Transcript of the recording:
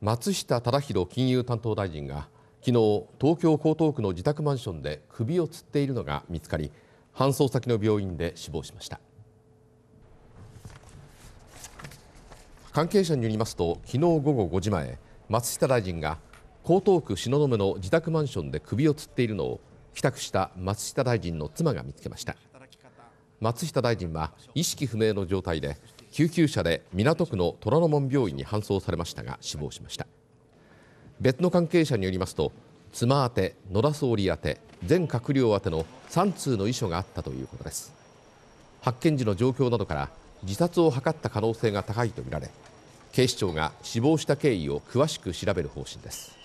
松下忠宏金融担当大臣が昨日東京江東区の自宅マンションで首を吊っているのが見つかり搬送先の病院で死亡しました関係者によりますと昨日午後5時前松下大臣が江東区東雲の自宅マンションで首を吊っているのを帰宅した松下大臣の妻が見つけました松下大臣は意識不明の状態で救急車で港区の虎ノ門病院に搬送されましたが死亡しました別の関係者によりますと妻宛て野田総理宛全閣僚宛の3通の遺書があったということです発見時の状況などから自殺を図った可能性が高いとみられ警視庁が死亡した経緯を詳しく調べる方針です